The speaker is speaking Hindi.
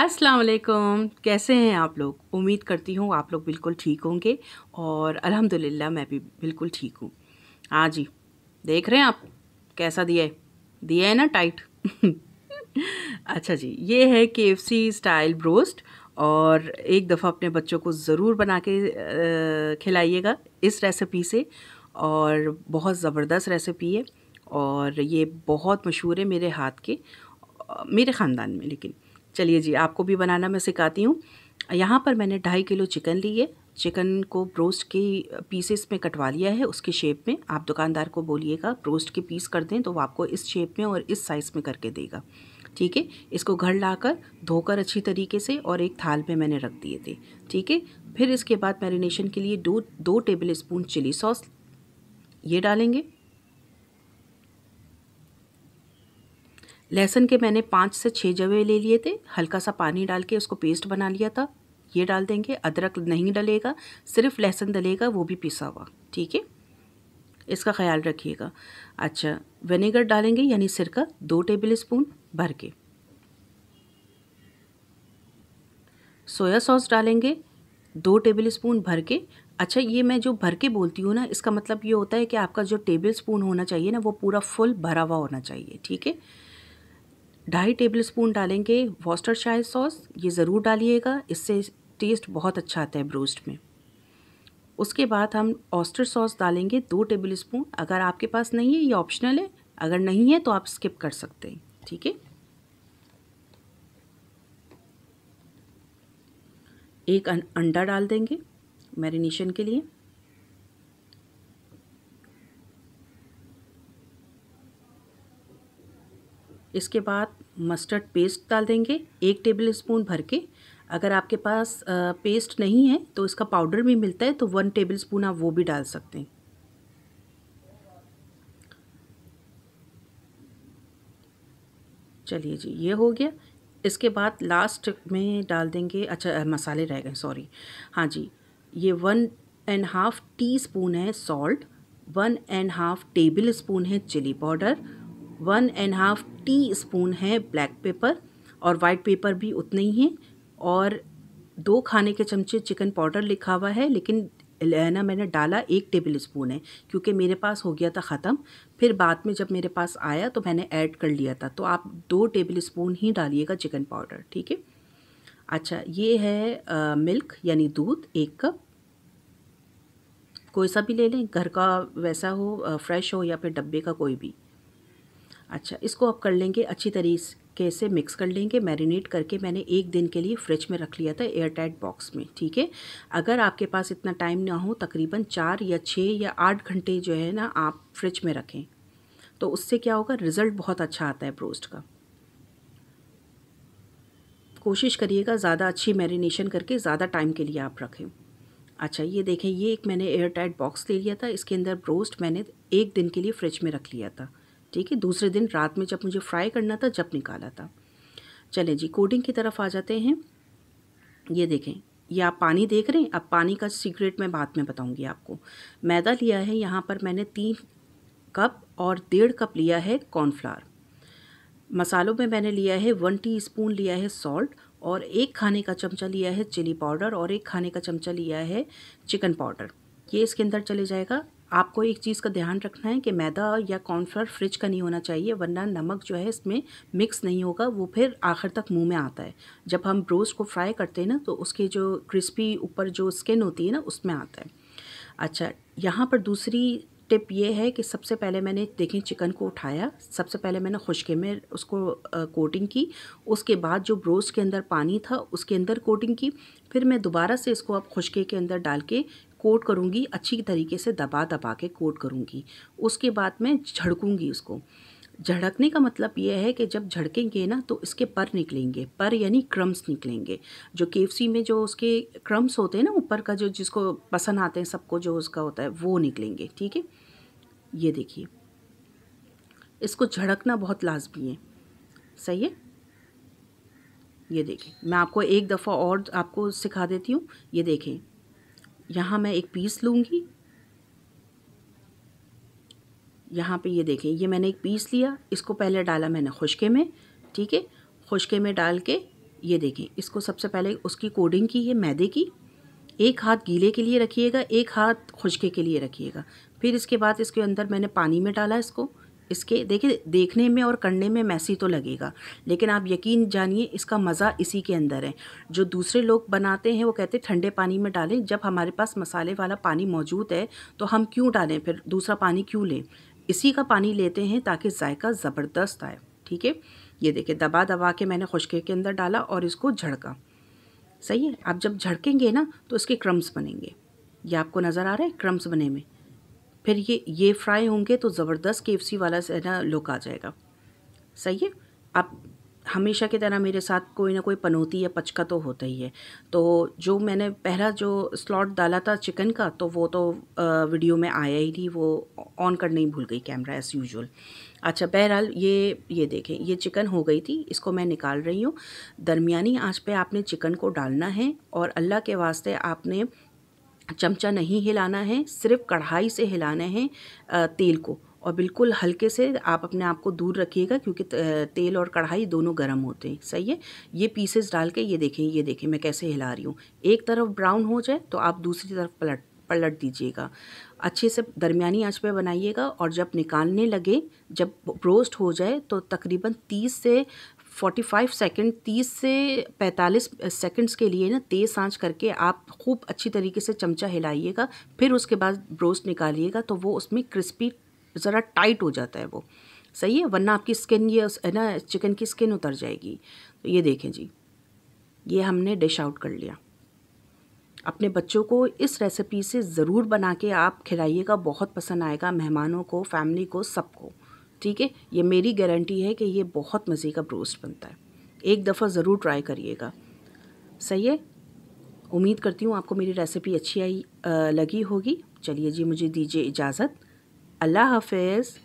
अस्सलाम वालेकुम कैसे हैं आप लोग उम्मीद करती हूँ आप लोग बिल्कुल ठीक होंगे और अल्हम्दुलिल्लाह मैं भी बिल्कुल ठीक हूँ हाँ जी देख रहे हैं आप कैसा दिया है दिया है ना टाइट अच्छा जी ये है के स्टाइल ब्रोस्ट और एक दफ़ा अपने बच्चों को ज़रूर बना के खिलाइएगा इस रेसिपी से और बहुत ज़बरदस्त रेसिपी है और ये बहुत मशहूर है मेरे हाथ के मेरे ख़ानदान में लेकिन चलिए जी आपको भी बनाना मैं सिखाती हूँ यहाँ पर मैंने ढाई किलो चिकन ली है चिकन को ब्रोस्ट के पीसेस में कटवा लिया है उसके शेप में आप दुकानदार को बोलिएगा ब्रोस्ट के पीस कर दें तो वो आपको इस शेप में और इस साइज़ में करके देगा ठीक है इसको घर लाकर धोकर अच्छी तरीके से और एक थाल में मैंने रख दिए थे ठीक है फिर इसके बाद मैरिनेशन के लिए दो दो टेबल स्पून चिली सॉस ये डालेंगे लहसुन के मैंने पाँच से छः जवे ले लिए थे हल्का सा पानी डाल के उसको पेस्ट बना लिया था ये डाल देंगे अदरक नहीं डलेगा सिर्फ लहसुन डलेगा वो भी पिसा हुआ ठीक है इसका ख्याल रखिएगा अच्छा विनेगर डालेंगे यानी सिरका दो टेबल स्पून भर के सोया सॉस डालेंगे दो टेबल स्पून भर के अच्छा ये मैं जो भर के बोलती हूँ ना इसका मतलब ये होता है कि आपका जो टेबल स्पून होना चाहिए ना वो पूरा फुल भरा हुआ होना चाहिए ठीक है ढाई टेबल स्पून डालेंगे शायद सॉस ये ज़रूर डालिएगा इससे टेस्ट बहुत अच्छा आता है ब्रोस्ट में उसके बाद हम ऑस्टर सॉस डालेंगे दो टेबल स्पून अगर आपके पास नहीं है ये ऑप्शनल है अगर नहीं है तो आप स्किप कर सकते हैं ठीक है एक अं-, अंडा डाल देंगे मैरिनेशन के लिए इसके बाद मस्टर्ड पेस्ट डाल देंगे एक टेबल स्पून भर के अगर आपके पास पेस्ट नहीं है तो इसका पाउडर भी मिलता है तो वन टेबल स्पून आप वो भी डाल सकते हैं चलिए जी ये हो गया इसके बाद लास्ट में डाल देंगे अच्छा मसाले रह गए सॉरी हाँ जी ये one and half teaspoon है salt one and half tablespoon है chilli powder one and half teaspoon है ब्लैक पेपर और वाइट पेपर भी उतने ही हैं और दो खाने के चमचे चिकन पाउडर लिखा हुआ है लेकिन ना मैंने डाला एक टेबल स्पून है क्योंकि मेरे पास हो गया था ख़त्म फिर बाद में जब मेरे पास आया तो मैंने ऐड कर लिया था तो आप दो टेबल स्पून ही डालिएगा चिकन पाउडर ठीक है अच्छा ये है आ, मिल्क यानी दूध एक कप कोई सा भी ले लें घर का वैसा हो फ्रेश हो या फिर डब्बे का कोई भी अच्छा इसको आप कर लेंगे अच्छी तरीके से मिक्स कर लेंगे मैरिनेट करके मैंने एक दिन के लिए फ्रिज में रख लिया था एयर टाइट बॉक्स में ठीक है अगर आपके पास इतना टाइम ना हो तकरीबन चार या छः या आठ घंटे जो है ना आप फ्रिज में रखें तो उससे क्या होगा रिज़ल्ट बहुत अच्छा आता है ब्रोस्ट का कोशिश करिएगा ज़्यादा अच्छी मैरिनेशन करके ज़्यादा टाइम के लिए आप रखें अच्छा ये देखें ये एक मैंने एयर टाइट बॉक्स ले लिया था इसके अंदर ब्रोस्ट मैंने एक दिन के लिए फ्रिज में रख लिया था ठीक है दूसरे दिन रात में जब मुझे फ्राई करना था जब निकाला था चलें जी कोडिंग की तरफ आ जाते हैं ये देखें ये आप पानी देख रहे हैं अब पानी का सीक्रेट मैं बाद में बताऊंगी आपको मैदा लिया है यहाँ पर मैंने तीन कप और डेढ़ कप लिया है कॉर्नफ्लावर मसालों में मैंने लिया है वन स्पून लिया है सॉल्ट और एक खाने का चमचा लिया है चिली पाउडर और एक खाने का चमचा लिया है चिकन पाउडर ये इसके अंदर चले जाएगा आपको एक चीज़ का ध्यान रखना है कि मैदा या कॉर्नफ्लावर फ्रिज का नहीं होना चाहिए वरना नमक जो है इसमें मिक्स नहीं होगा वो फिर आखिर तक मुंह में आता है जब हम ब्रोस्ट को फ्राई करते हैं ना तो उसके जो क्रिस्पी ऊपर जो स्किन होती है ना उसमें आता है अच्छा यहाँ पर दूसरी टिप ये है कि सबसे पहले मैंने देखें चिकन को उठाया सबसे पहले मैंने खुशके में उसको कोटिंग की उसके बाद जो ब्रोस्ट के अंदर पानी था उसके अंदर कोटिंग की फिर मैं दोबारा से इसको आप खुशके के अंदर डाल के कोट करूँगी अच्छी तरीके से दबा दबा के कोट करूँगी उसके बाद मैं झड़कूँगी उसको झड़कने का मतलब यह है कि जब झड़केंगे ना तो इसके पर निकलेंगे पर यानी क्रम्स निकलेंगे जो के में जो उसके क्रम्स होते हैं ना ऊपर का जो जिसको पसंद आते हैं सबको जो उसका होता है वो निकलेंगे ठीक है ये देखिए इसको झड़कना बहुत लाजमी है सही है ये देखें मैं आपको एक दफ़ा और आपको सिखा देती हूँ ये देखें यहाँ मैं एक पीस लूँगी यहाँ पे ये देखें ये मैंने एक पीस लिया इसको पहले डाला मैंने खुशके में ठीक है खुशके में डाल के ये देखें इसको सबसे पहले उसकी कोडिंग की है मैदे की एक हाथ गीले के लिए रखिएगा एक हाथ खुशके के लिए रखिएगा फिर इसके बाद इसके अंदर मैंने पानी में डाला इसको इसके देखिए देखने में और करने में मैसी तो लगेगा लेकिन आप यकीन जानिए इसका मज़ा इसी के अंदर है जो दूसरे लोग बनाते हैं वो कहते हैं ठंडे पानी में डालें जब हमारे पास मसाले वाला पानी मौजूद है तो हम क्यों डालें फिर दूसरा पानी क्यों लें इसी का पानी लेते हैं ताकि जायका ज़बरदस्त आए ठीक है ये देखिए दबा दबा के मैंने खुशके के अंदर डाला और इसको झड़का सही है आप जब झड़केंगे ना तो इसके क्रम्स बनेंगे ये आपको नज़र आ रहा है क्रम्स बने में फिर ये ये फ्राई होंगे तो ज़बरदस्त के वाला से ना लुक आ जाएगा सही है आप हमेशा की तरह मेरे साथ कोई ना कोई पनौती या पचका तो होता ही है तो जो मैंने पहला जो स्लॉट डाला था चिकन का तो वो तो वीडियो में आया ही नहीं वो ऑन करने ही भूल गई कैमरा एज़ यूजुअल अच्छा बहरहाल ये ये देखें ये चिकन हो गई थी इसको मैं निकाल रही हूँ दरमियानी आँच पे आपने चिकन को डालना है और अल्लाह के वास्ते आपने चमचा नहीं हिलाना है सिर्फ कढ़ाई से हिलाना है तेल को और बिल्कुल हल्के से आप अपने आप को दूर रखिएगा क्योंकि तेल और कढ़ाई दोनों गर्म होते हैं सही है ये पीसेस डाल के ये देखें ये देखें मैं कैसे हिला रही हूँ एक तरफ ब्राउन हो जाए तो आप दूसरी तरफ पलट पलट दीजिएगा अच्छे से दरमियानी आंच पे बनाइएगा और जब निकालने लगे जब रोस्ट हो जाए तो तकरीबन 30 से फोर्टी फाइव सेकेंड तीस से पैंतालीस सेकेंड्स के लिए ना तेज़ साँच करके आप खूब अच्छी तरीके से चमचा हिलाइएगा फिर उसके बाद ब्रोस्ट निकालिएगा तो वो उसमें क्रिस्पी ज़रा टाइट हो जाता है वो सही है वरना आपकी स्किन ये ना चिकन की स्किन उतर जाएगी तो ये देखें जी ये हमने डिश आउट कर लिया अपने बच्चों को इस रेसिपी से ज़रूर बना के आप खिलाइएगा बहुत पसंद आएगा मेहमानों को फैमिली को सबको ठीक है ये मेरी गारंटी है कि ये बहुत मज़े का ब्रोस्ट बनता है एक दफ़ा ज़रूर ट्राई करिएगा सही है उम्मीद करती हूँ आपको मेरी रेसिपी अच्छी आई लगी होगी चलिए जी मुझे दीजिए इजाज़त अल्लाह हाफिज़